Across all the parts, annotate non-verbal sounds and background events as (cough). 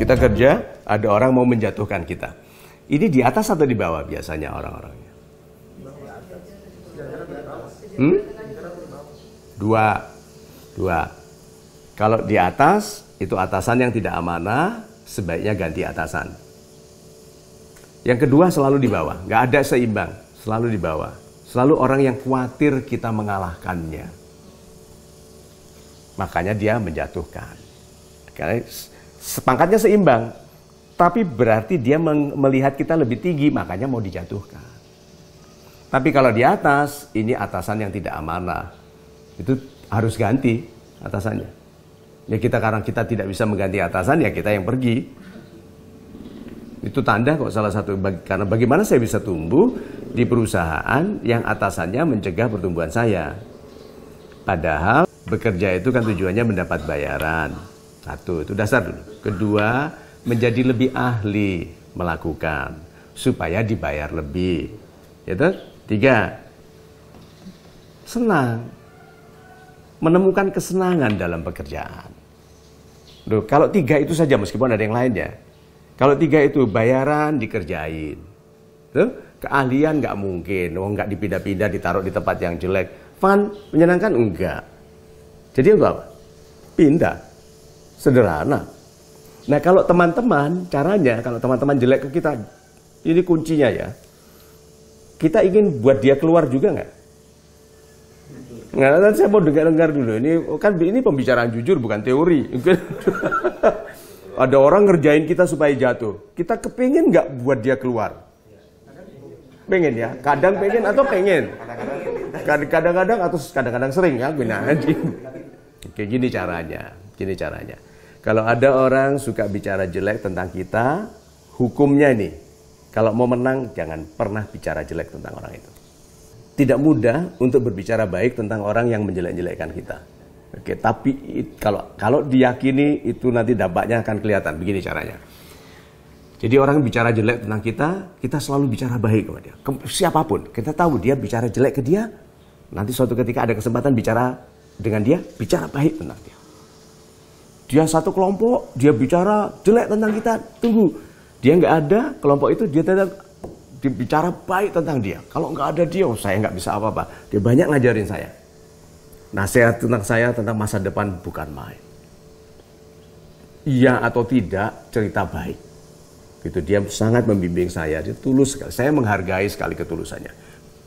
Kita kerja, ada orang mau menjatuhkan kita. Ini di atas atau di bawah biasanya orang-orangnya? Hmm? Dua. Dua. Kalau di atas, itu atasan yang tidak amanah, sebaiknya ganti atasan. Yang kedua selalu di bawah, nggak ada seimbang, selalu di bawah. Selalu orang yang khawatir kita mengalahkannya. Makanya dia menjatuhkan. Karena Sepangkatnya seimbang, tapi berarti dia melihat kita lebih tinggi, makanya mau dijatuhkan. Tapi kalau di atas, ini atasan yang tidak amanah. Itu harus ganti atasannya. Ya kita karena kita tidak bisa mengganti atasan, ya kita yang pergi. Itu tanda kok salah satu karena bagaimana saya bisa tumbuh di perusahaan yang atasannya mencegah pertumbuhan saya. Padahal bekerja itu kan tujuannya mendapat bayaran. Satu, itu dasar dulu. Kedua, menjadi lebih ahli melakukan supaya dibayar lebih. Ya Tiga, senang. Menemukan kesenangan dalam pekerjaan. Duh, kalau tiga itu saja meskipun ada yang lainnya. Kalau tiga itu bayaran dikerjain. Tuh, keahlian nggak mungkin. Oh nggak dipindah-pindah ditaruh di tempat yang jelek. Fun menyenangkan enggak. Jadi apa? Pindah Sederhana. Nah kalau teman-teman, caranya kalau teman-teman jelek ke kita, ini kuncinya ya. Kita ingin buat dia keluar juga nggak? Nggak, nanti saya mau dengar-dengar dulu. Ini kan ini pembicaraan jujur bukan teori. (laughs) Ada orang ngerjain kita supaya jatuh. Kita kepingin nggak buat dia keluar? Pengen ya? Kadang pengen atau pengen? Kadang-kadang atau kadang-kadang sering ya, (laughs) Oke, Kayak gini caranya, gini caranya. Kalau ada orang suka bicara jelek tentang kita, hukumnya ini, kalau mau menang jangan pernah bicara jelek tentang orang itu. Tidak mudah untuk berbicara baik tentang orang yang menjelek-jelekkan kita. Oke, tapi kalau kalau diyakini itu nanti dampaknya akan kelihatan. Begini caranya. Jadi orang bicara jelek tentang kita, kita selalu bicara baik kepada dia. siapapun, kita tahu dia bicara jelek ke dia, nanti suatu ketika ada kesempatan bicara dengan dia, bicara baik tentang dia dia satu kelompok, dia bicara jelek tentang kita, tunggu. Dia nggak ada, kelompok itu dia tidak bicara baik tentang dia. Kalau nggak ada dia, oh, saya nggak bisa apa-apa. Dia banyak ngajarin saya. Nasihat tentang saya, tentang masa depan bukan main. Iya atau tidak, cerita baik. Gitu, dia sangat membimbing saya, dia tulus sekali. Saya menghargai sekali ketulusannya.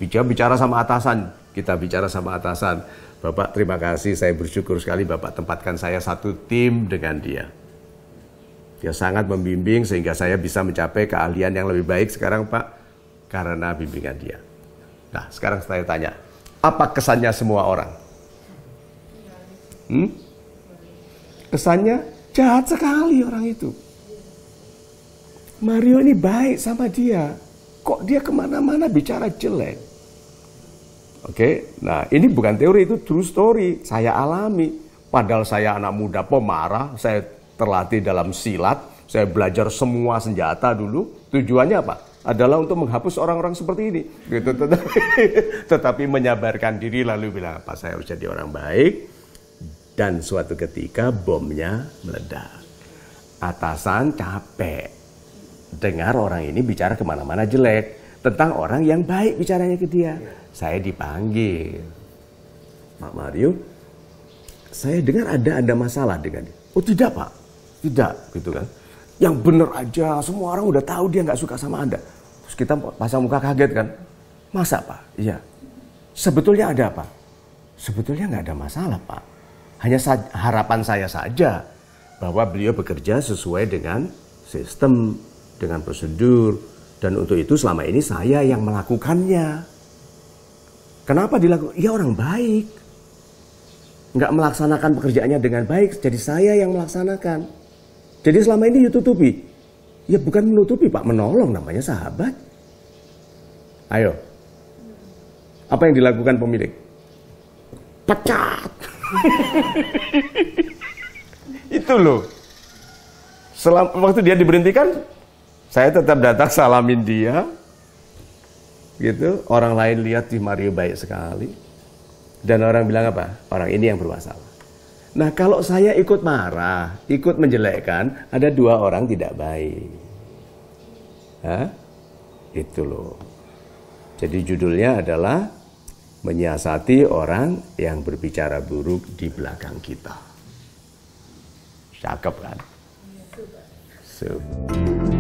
Bicara bicara sama atasan, kita bicara sama atasan Bapak terima kasih, saya bersyukur sekali Bapak tempatkan saya satu tim dengan dia. Dia sangat membimbing sehingga saya bisa mencapai keahlian yang lebih baik sekarang Pak karena bimbingan dia. Nah, sekarang saya tanya, apa kesannya semua orang? Hmm? Kesannya jahat sekali orang itu. Mario ini baik sama dia. Kok dia kemana-mana bicara jelek? Oke, okay? nah ini bukan teori itu true story. Saya alami. Padahal saya anak muda pemarah, saya terlatih dalam silat, saya belajar semua senjata dulu. Tujuannya apa? Adalah untuk menghapus orang-orang seperti ini. Gitu. (laughs) Tetapi, tetapi menyabarkan diri lalu bilang apa saya harus jadi orang baik. Dan suatu ketika bomnya meledak. Atasan capek dengar orang ini bicara kemana-mana jelek tentang orang yang baik bicaranya ke dia. Saya dipanggil. Pak Mario, saya dengar ada ada masalah dengan dia. Oh tidak Pak, tidak gitu kan. Yang benar aja, semua orang udah tahu dia nggak suka sama Anda. Terus kita pasang muka kaget kan. Masa Pak? Iya. Sebetulnya ada apa? Sebetulnya nggak ada masalah Pak. Hanya sa harapan saya saja bahwa beliau bekerja sesuai dengan sistem, dengan prosedur, dan untuk itu selama ini saya yang melakukannya. Kenapa dilakukan? Ya orang baik. Nggak melaksanakan pekerjaannya dengan baik, jadi saya yang melaksanakan. Jadi selama ini ditutupi. Ya bukan menutupi Pak, menolong namanya sahabat. Ayo. Apa yang dilakukan pemilik? Pecat. (laughs) Itu loh. Selama waktu dia diberhentikan, saya tetap datang salamin dia. Gitu, orang lain lihat di Mario baik sekali. Dan orang bilang apa? Orang ini yang bermasalah. Nah, kalau saya ikut marah, ikut menjelekkan, ada dua orang tidak baik. Hah? Itu loh. Jadi judulnya adalah menyiasati orang yang berbicara buruk di belakang kita. Cakep kan? Iya, Super.